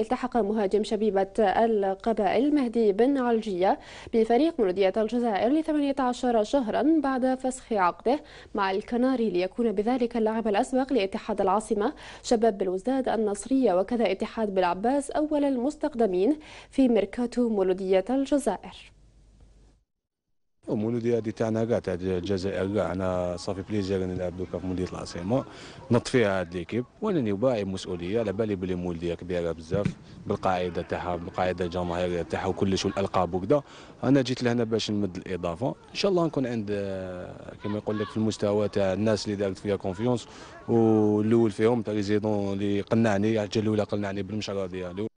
التحق مهاجم شبيبة القبائل مهدي بن علجية بفريق مولودية الجزائر ل 18 شهرا بعد فسخ عقده مع الكناري ليكون بذلك اللاعب الأسبق لاتحاد العاصمة شباب بلوزداد النصرية وكذا اتحاد بالعباس أول المستقدمين في ميركاتو مولودية الجزائر ومولودي هذه تاعنا كاع تاع الجزائر كاع انا صافي بليزير نلعب دوكا في مولودية العاصمه نط فيها هاد ليكيب وانا باعي مسؤوليه على بالي بلي مولودية كبيره بزاف بالقاعده تاعها بالقاعده الجماهيريه تاعها وكلش والالقاب وكذا انا جيت لهنا باش نمد الاضافه ان شاء الله نكون عند كما يقول لك في المستوى تاع الناس اللي دارت فيها كونفيونس والاول فيهم بريزيدون اللي قنعني الاولى قنعني بالمشروع ديالو